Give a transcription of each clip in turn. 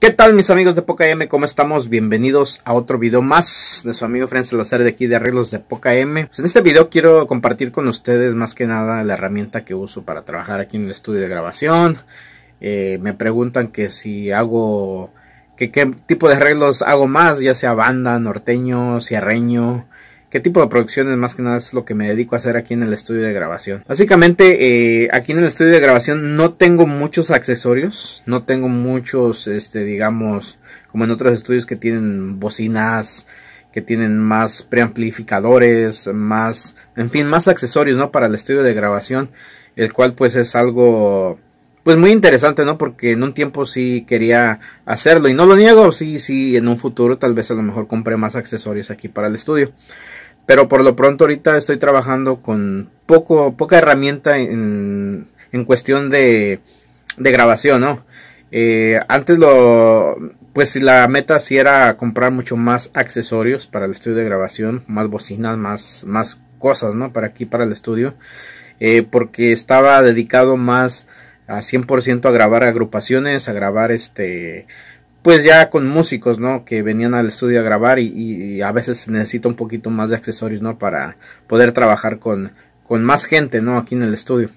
¿Qué tal mis amigos de Poca M? ¿Cómo estamos? Bienvenidos a otro video más de su amigo Fran Lazare de aquí de Arreglos de Poca M. Pues en este video quiero compartir con ustedes más que nada la herramienta que uso para trabajar aquí en el estudio de grabación. Eh, me preguntan que si hago, que qué tipo de arreglos hago más, ya sea banda, norteño, sierreño qué tipo de producciones más que nada es lo que me dedico a hacer aquí en el estudio de grabación. Básicamente eh, aquí en el estudio de grabación no tengo muchos accesorios, no tengo muchos, este, digamos, como en otros estudios que tienen bocinas, que tienen más preamplificadores, más, en fin, más accesorios, ¿no? Para el estudio de grabación, el cual pues es algo pues muy interesante, ¿no? Porque en un tiempo sí quería hacerlo y no lo niego, sí, sí, en un futuro tal vez a lo mejor compré más accesorios aquí para el estudio. Pero por lo pronto ahorita estoy trabajando con poco, poca herramienta en, en cuestión de, de grabación, ¿no? Eh, antes lo, pues la meta sí era comprar mucho más accesorios para el estudio de grabación, más bocinas, más, más cosas, ¿no? Para aquí, para el estudio, eh, porque estaba dedicado más a 100% a grabar agrupaciones, a grabar este pues ya con músicos, ¿no? Que venían al estudio a grabar y, a veces necesito un poquito más de accesorios, ¿no? Para poder trabajar con, con más gente, ¿no? Aquí en el estudio.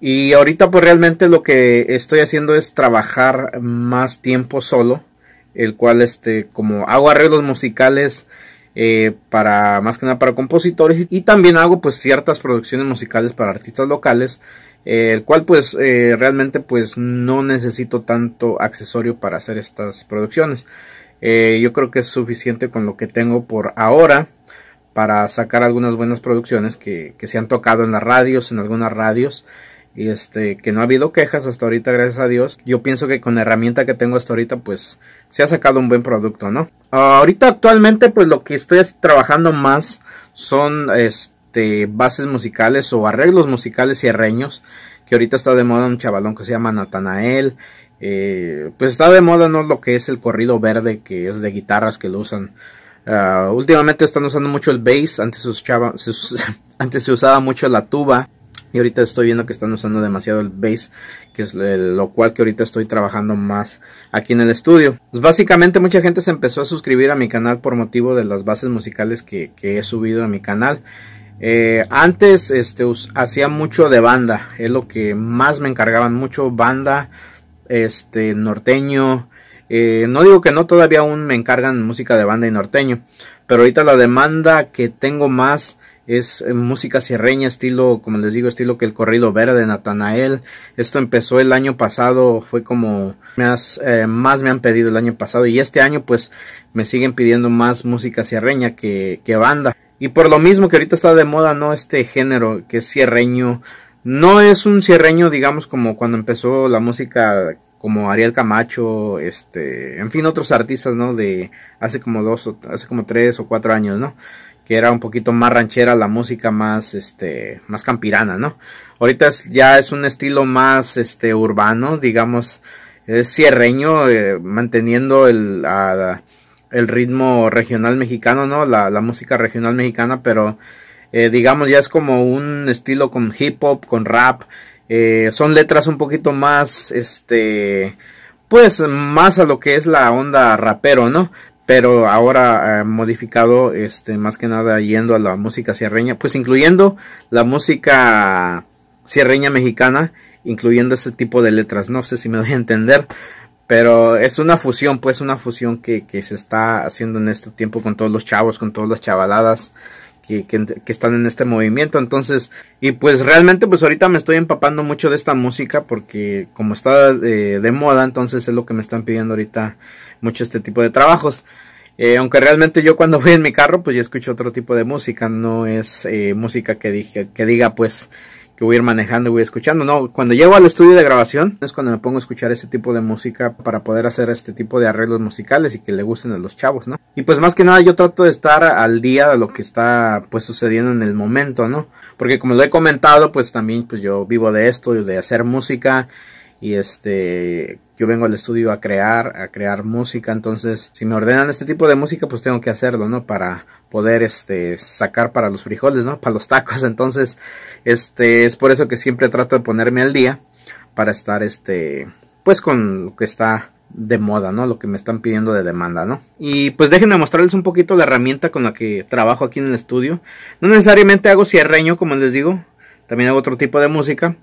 Y ahorita pues realmente lo que estoy haciendo es trabajar más tiempo solo, el cual este como hago arreglos musicales eh, para más que nada para compositores y también hago pues ciertas producciones musicales para artistas locales eh, el cual pues eh, realmente pues no necesito tanto accesorio para hacer estas producciones. Eh, yo creo que es suficiente con lo que tengo por ahora para sacar algunas buenas producciones que, que se han tocado en las radios, en algunas radios y este que no ha habido quejas hasta ahorita gracias a Dios yo pienso que con la herramienta que tengo hasta ahorita pues se ha sacado un buen producto no ahorita actualmente pues lo que estoy trabajando más son este este, bases musicales o arreglos musicales arreños que ahorita está de moda un chavalón que se llama Natanael, eh, pues está de moda no lo que es el corrido verde, que es de guitarras que lo usan. Ah, últimamente están usando mucho el bass, antes, usaba, se, antes se usaba mucho la tuba. Y ahorita estoy viendo que están usando demasiado el bass, que es lo cual que ahorita estoy trabajando más aquí en el estudio. Pues básicamente mucha gente se empezó a suscribir a mi canal por motivo de las bases musicales que he subido a mi canal. Eh, antes este, hacía mucho de banda, es lo que más me encargaban, mucho banda, este, norteño. Eh, no digo que no, todavía aún me encargan música de banda y norteño, pero ahorita la demanda que tengo más es eh, música sierreña, estilo, como les digo, estilo que el corrido verde de Natanael. Esto empezó el año pasado, fue como más, más me han pedido el año pasado y este año pues me siguen pidiendo más música sierreña que, que banda. Y por lo mismo que ahorita está de moda, ¿no? Este género que es cierreño. No es un cierreño, digamos, como cuando empezó la música como Ariel Camacho, este, en fin, otros artistas, ¿no? De hace como dos, o, hace como tres o cuatro años, ¿no? Que era un poquito más ranchera, la música más, este, más campirana, ¿no? Ahorita ya es un estilo más, este, urbano, digamos, es cierreño, eh, manteniendo el, el ritmo regional mexicano, ¿no? La, música regional mexicana, pero eh, digamos ya es como un estilo con hip hop, con rap. Eh, son letras un poquito más, este, pues más a lo que es la onda rapero, ¿no? Pero ahora eh, modificado, este, más que nada yendo a la música sierreña, pues incluyendo la música sierreña mexicana, incluyendo ese tipo de letras. No sé si me voy a entender. Pero es una fusión, pues una fusión que, que, se está haciendo en este tiempo con todos los chavos, con todas las chavaladas que, que, están en este movimiento. Entonces, y pues realmente pues ahorita me estoy empapando mucho de esta música porque como está eh, de, moda, entonces es lo que me están pidiendo ahorita mucho este tipo de trabajos. Eh, aunque realmente yo cuando voy en mi carro, pues ya escucho otro tipo de música, no es eh, música que, dije, que diga pues que voy a ir manejando y voy escuchando. No, cuando llego al estudio de grabación es cuando me pongo a escuchar ese tipo de música para poder hacer este tipo de arreglos musicales y que le gusten a los chavos, ¿no? Y pues más que nada yo trato de estar al día de lo que está pues sucediendo en el momento, ¿no? Porque como lo he comentado, pues también pues yo vivo de esto, de hacer música y este yo vengo al estudio a crear, a crear música, entonces si me ordenan este tipo de música, pues tengo que hacerlo, ¿no? Para poder este sacar para los frijoles, ¿no? Para los tacos. Entonces, este es por eso que siempre trato de ponerme al día para estar este pues con lo que está de moda, ¿no? Lo que me están pidiendo de demanda, ¿no? Y pues déjenme mostrarles un poquito la herramienta con la que trabajo aquí en el estudio. No necesariamente hago cierreño, como les digo, también hago otro tipo de música.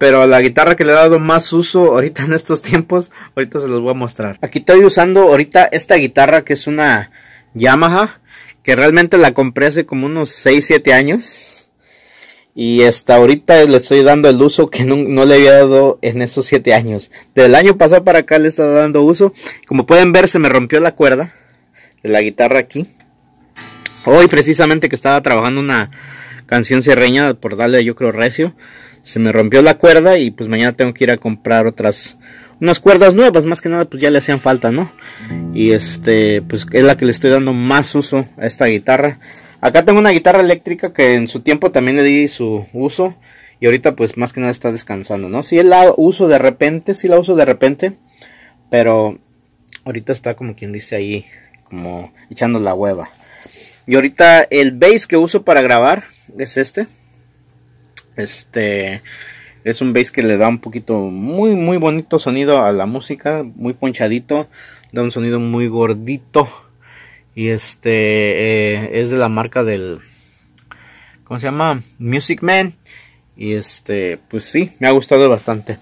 Pero la guitarra que le he dado más uso ahorita en estos tiempos, ahorita se los voy a mostrar. Aquí estoy usando ahorita esta guitarra que es una Yamaha, que realmente la compré hace como unos 6, 7 años. Y hasta ahorita le estoy dando el uso que no, le había dado en esos 7 años. Del año pasado para acá le estado dando uso. Como pueden ver se me rompió la cuerda de la guitarra aquí. Hoy precisamente que estaba trabajando una canción cierreña por darle yo creo recio se me rompió la cuerda y pues mañana tengo que ir a comprar otras unas cuerdas nuevas, más que nada pues ya le hacían falta, ¿no? Y este, pues es la que le estoy dando más uso a esta guitarra. Acá tengo una guitarra eléctrica que en su tiempo también le di su uso y ahorita pues más que nada está descansando, ¿no? si la uso de repente, si la uso de repente, pero ahorita está como quien dice ahí, como echando la hueva. Y ahorita el bass que uso para grabar es este. Este es un bass que le da un poquito muy muy bonito sonido a la música, muy ponchadito, da un sonido muy gordito y este eh, es de la marca del ¿cómo se llama? Music Man y este pues sí, me ha gustado bastante.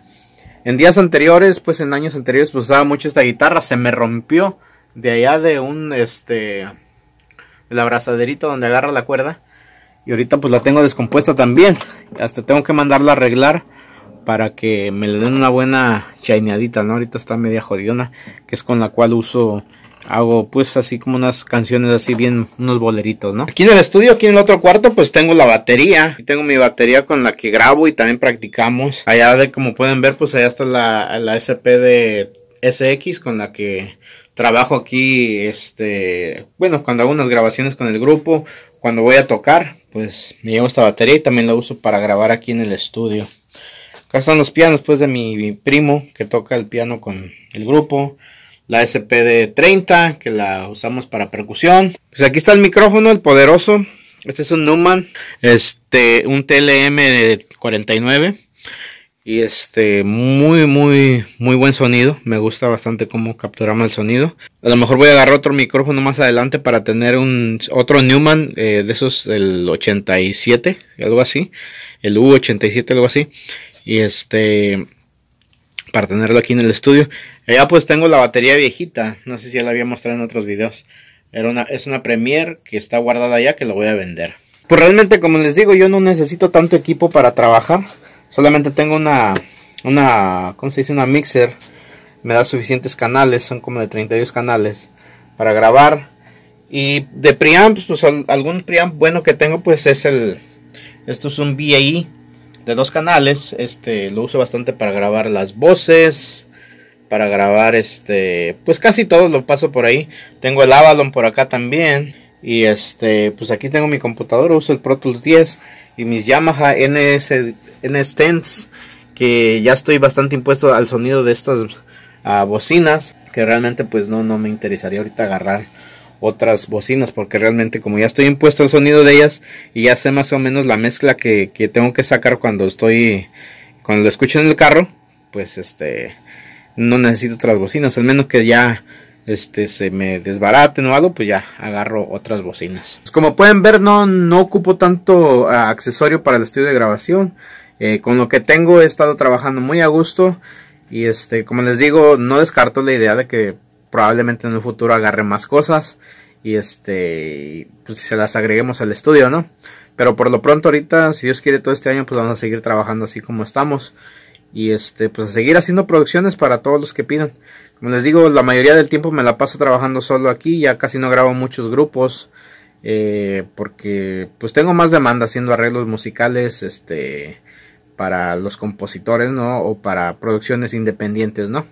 En días anteriores, pues en años anteriores pues usaba mucho esta guitarra, se me rompió de allá de un este la donde agarra la cuerda y ahorita pues la tengo descompuesta también. Hasta tengo que mandarla a arreglar para que me le den una buena chaineadita, ¿no? Ahorita está media jodidona, que es con la cual uso, hago pues así como unas canciones así bien, unos boleritos, ¿no? Aquí en el estudio, aquí en el otro cuarto, pues tengo la batería. tengo mi batería con la que grabo y también practicamos. Allá de, como pueden ver, pues allá está la, la SP de SX con la que trabajo aquí, este, bueno, cuando hago unas grabaciones con el grupo, cuando voy a tocar, pues me llevo esta batería y también la uso para grabar aquí en el estudio. Acá están los pianos pues de mi primo que toca el piano con el grupo. La SPD30 que la usamos para percusión. Pues aquí está el micrófono, el poderoso. Este es un Neumann, este, un TLM de 49. Y este, muy, muy, muy buen sonido. Me gusta bastante cómo capturamos el sonido. A lo mejor voy a agarrar otro micrófono más adelante para tener un otro Newman eh, de esos, el 87, algo así. El U87, algo así. Y este, para tenerlo aquí en el estudio. Eh, ya pues tengo la batería viejita. No sé si ya la había mostrado en otros videos. Era es una Premier que está guardada ya que la voy a vender. Pues realmente, como les digo, yo no necesito tanto equipo para trabajar Solamente tengo una, una, ¿cómo se dice? Una mixer. Me da suficientes canales, son como de 32 canales para grabar. Y de preamps, pues algún preamp bueno que tengo, pues es el, esto es un VAI. E de dos canales. Este lo uso bastante para grabar las voces. Para grabar este. Pues casi todo lo paso por ahí. Tengo el Avalon por acá también. Y este. Pues aquí tengo mi computadora. Uso el Pro Tools 10 y mis Yamaha NS, NS que ya estoy bastante impuesto al sonido de estas ah, bocinas, que realmente pues no, no me interesaría ahorita agarrar otras bocinas porque realmente como ya estoy impuesto al sonido de ellas y ya sé más o menos la mezcla que, que tengo que sacar cuando estoy cuando lo escucho en el carro pues este no necesito otras bocinas al menos que ya este se me desbaraten o algo, pues ya agarro otras bocinas. Pues como pueden ver, no, no ocupo tanto ah, accesorio para el estudio de grabación. Eh, con lo que tengo he estado trabajando muy a gusto. Y este, como les digo, no descarto la idea de que probablemente en el futuro agarre más cosas. Y este, pues se las agreguemos al estudio, ¿no? Pero por lo pronto ahorita, si Dios quiere todo este año, pues vamos a seguir trabajando así como estamos. Y este, pues a seguir haciendo producciones para todos los que pidan. Como les digo, la mayoría del tiempo me la paso trabajando solo aquí, ya casi no grabo muchos grupos. Eh, porque pues tengo más demanda haciendo arreglos musicales este para los compositores no o para producciones independientes no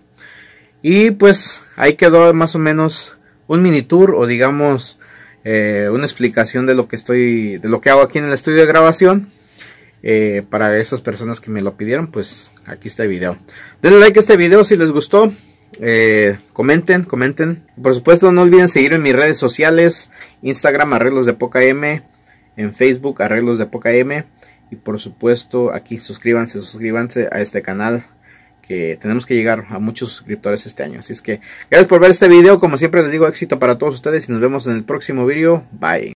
y pues ahí quedó más o menos un mini tour o digamos eh, una explicación de lo que estoy de lo que hago aquí en el estudio de grabación eh, para esas personas que me lo pidieron pues aquí está el video denle like a este video si les gustó eh, comenten, comenten. Por supuesto, no olviden seguir en mis redes sociales: Instagram, Arreglos de Poca M, en Facebook, Arreglos de Poca M. Y por supuesto, aquí suscríbanse, suscríbanse a este canal que tenemos que llegar a muchos suscriptores este año. Así es que gracias por ver este video. Como siempre les digo, éxito para todos ustedes y nos vemos en el próximo video. Bye.